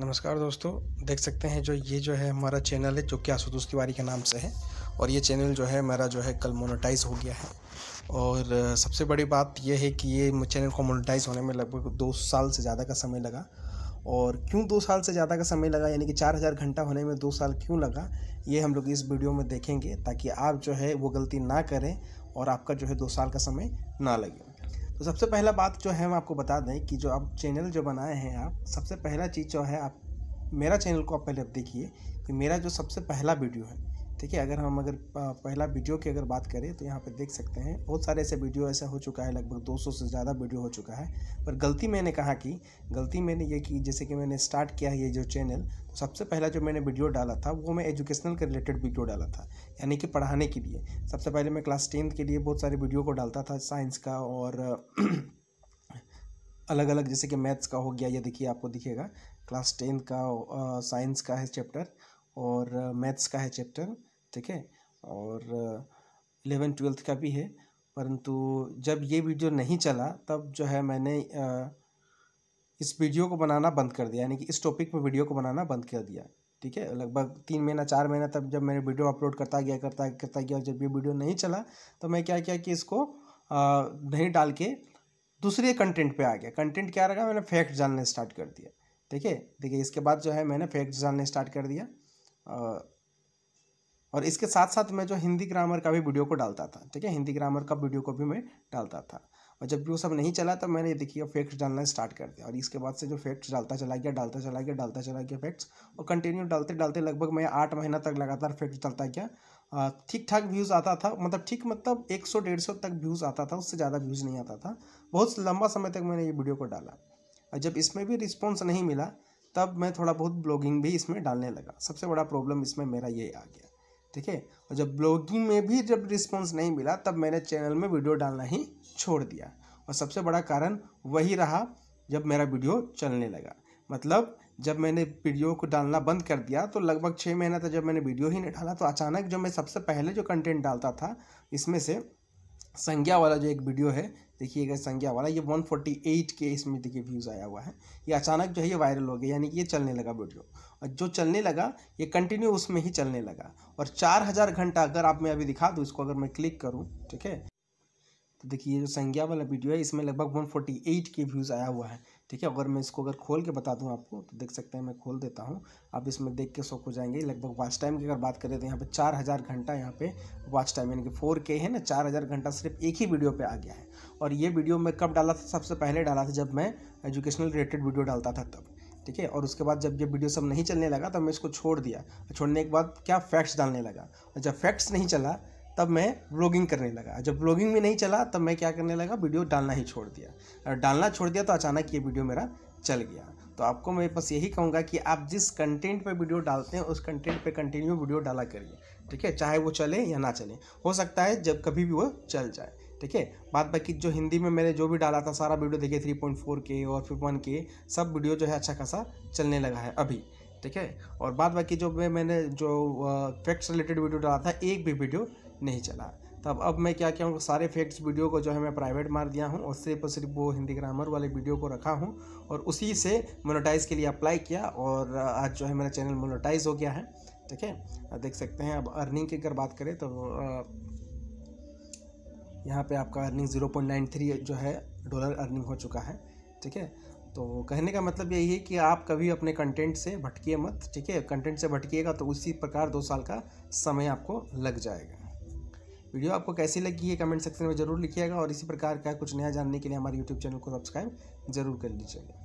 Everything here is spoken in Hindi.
नमस्कार दोस्तों देख सकते हैं जो ये जो है हमारा चैनल है जो कि आशुतोष तिवारी के नाम से है और ये चैनल जो है मेरा जो है कल मोनेटाइज हो गया है और सबसे बड़ी बात यह है कि ये चैनल को मोनेटाइज होने में लगभग दो साल से ज़्यादा का समय लगा और क्यों दो साल से ज़्यादा का समय लगा यानी कि चार हज़ार घंटा होने में दो साल क्यों लगा ये हम लोग इस वीडियो में देखेंगे ताकि आप जो है वो गलती ना करें और आपका जो है दो साल का समय ना लगे तो सबसे पहला बात जो है हम आपको बता दें कि जो आप चैनल जो बनाए हैं आप सबसे पहला चीज़ जो है आप मेरा चैनल को आप पहले आप देखिए कि मेरा जो सबसे पहला वीडियो है ठीक है अगर हम अगर पहला वीडियो की अगर बात करें तो यहाँ पर देख सकते हैं बहुत सारे ऐसे वीडियो ऐसा हो चुका है लगभग 200 से ज़्यादा वीडियो हो चुका है पर गलती मैंने कहा कि गलती मैंने ये की जैसे कि मैंने स्टार्ट किया है ये जो चैनल तो सबसे पहला जो मैंने वीडियो डाला था वो मैं एजुकेशनल के रिलेटेड वीडियो डाला था यानी कि पढ़ाने के लिए सबसे पहले मैं क्लास टेंथ के लिए बहुत सारे वीडियो को डालता था साइंस का और अलग अलग जैसे कि मैथ्स का हो गया ये देखिए आपको दिखेगा क्लास टेंथ का साइंस का है चैप्टर और मैथ्स का है चैप्टर ठीक है और इलेवन ट्वेल्थ का भी है परंतु जब ये वीडियो नहीं चला तब जो है मैंने इस वीडियो को बनाना बंद कर दिया यानी कि इस टॉपिक पर वीडियो को बनाना बंद कर दिया ठीक है लगभग तीन महीना चार महीना तब जब मैंने वीडियो अपलोड करता गया करता करता गया जब ये वीडियो नहीं चला तो मैं क्या किया कि इसको नहीं डाल के दूसरे कंटेंट पे आ गया कंटेंट क्या रखा मैंने फैक्ट जानने स्टार्ट कर दिया ठीक है देखिए इसके बाद जो है मैंने फैक्ट जानने स्टार्ट कर दिया और इसके साथ साथ मैं जो हिंदी ग्रामर का भी वीडियो को डालता था ठीक है हिंदी ग्रामर का वीडियो को भी मैं डालता था और जब भी वो सब नहीं चला तब मैंने ये देखिए फैक्ट्स डालना स्टार्ट कर दिया और इसके बाद से जो फैक्ट्स डालता चला गया डालता चला गया डालता चला गया फैक्ट्स और कंटिन्यू डालते डालते लगभग मैं आठ महीना तक लगातार फैक्ट्स डालता गया ठीक ठाक व्यूज़ आता था मतलब ठीक मतलब एक सौ डेढ़ सौ तक व्यूज़ आता था उससे ज़्यादा व्यूज़ नहीं आता था बहुत लंबा समय तक मैंने ये वीडियो को डाला और जब इसमें भी रिस्पॉन्स नहीं मिला तब मैं थोड़ा बहुत ब्लॉगिंग भी इसमें डालने लगा सबसे बड़ा प्रॉब्लम इसमें मेरा ये आ गया ठीक है और जब ब्लॉगिंग में भी जब रिस्पॉन्स नहीं मिला तब मैंने चैनल में वीडियो डालना ही छोड़ दिया और सबसे बड़ा कारण वही रहा जब मेरा वीडियो चलने लगा मतलब जब मैंने वीडियो को डालना बंद कर दिया तो लगभग छः महीना तक जब मैंने वीडियो ही नहीं डाला तो अचानक जो मैं सबसे पहले जो कंटेंट डालता था इसमें से संज्ञा वाला जो एक वीडियो है देखिएगा संज्ञा वाला ये 148 के इसमें देखिए व्यूज़ आया हुआ है ये अचानक जो है ये वायरल हो गया यानी कि ये चलने लगा वीडियो और जो चलने लगा ये कंटिन्यू उसमें ही चलने लगा और 4000 घंटा अगर आप मैं अभी दिखा दूँ इसको अगर मैं क्लिक करूँ ठीक है तो देखिए जो संज्ञा वाला वीडियो है इसमें लगभग वन के व्यूज़ आया हुआ है ठीक है अगर मैं इसको अगर खोल के बता दूँ आपको तो देख सकते हैं मैं खोल देता हूँ आप इसमें देख के शौक हो जाएंगे लगभग वॉच टाइम की अगर बात करें तो यहाँ पे चार हज़ार घंटा यहाँ पे वॉच टाइम यानी कि फोर के है ना चार हज़ार घंटा सिर्फ एक ही वीडियो पे आ गया है और ये वीडियो मैं कब डाला था सबसे पहले डाला था जब मैं एजुकेशनल रिलेटेड वीडियो डालता था तब ठीक है और उसके बाद जब ये वीडियो सब नहीं चलने लगा तब मैं इसको छोड़ दिया छोड़ने के बाद क्या फैक्ट्स डालने लगा और जब फैक्ट्स नहीं चला तब मैं ब्लॉगिंग करने लगा जब ब्लॉगिंग में नहीं चला तब मैं क्या करने लगा वीडियो डालना ही छोड़ दिया और डालना छोड़ दिया तो अचानक ये वीडियो मेरा चल गया तो आपको मैं बस यही कहूँगा कि आप जिस कंटेंट पर वीडियो डालते हैं उस कंटेंट पर कंटिन्यू वीडियो डाला करिए ठीक है चाहे वो चले या ना चले हो सकता है जब कभी भी वो चल जाए ठीक है बात बाकी जो हिंदी में मैंने जो भी डाला था सारा वीडियो देखिए थ्री पॉइंट फोर के और फिर वन के सब वीडियो जो है अच्छा खासा चलने लगा है अभी ठीक है और बाद बाकी जो मैं मैंने जो फैक्ट्स रिलेटेड वीडियो डाला था एक भी वीडियो नहीं चला तब अब मैं क्या क्या हूँ सारे फैक्ट्स वीडियो को जो है मैं प्राइवेट मार दिया हूँ और सिर्फ और सिर्फ वो हिंदी ग्रामर वाले वीडियो को रखा हूँ और उसी से मोनोटाइज़ के लिए अप्लाई किया और आज जो है मेरा चैनल मोनोटाइज़ हो गया है ठीक है देख सकते हैं अब अर्निंग की अगर बात करें तो यहाँ पे आपका अर्निंग 0.93 जो है डॉलर अर्निंग हो चुका है ठीक है तो कहने का मतलब यही है कि आप कभी अपने कंटेंट से भटकिए मत ठीक है कंटेंट से भटकिएगा तो उसी प्रकार दो साल का समय आपको लग जाएगा वीडियो आपको कैसी लगी है कमेंट सेक्शन में ज़रूर लिखिएगा और इसी प्रकार का कुछ नया जानने के लिए हमारे यूट्यूब चैनल को सब्सक्राइब जरूर कर लीजिएगा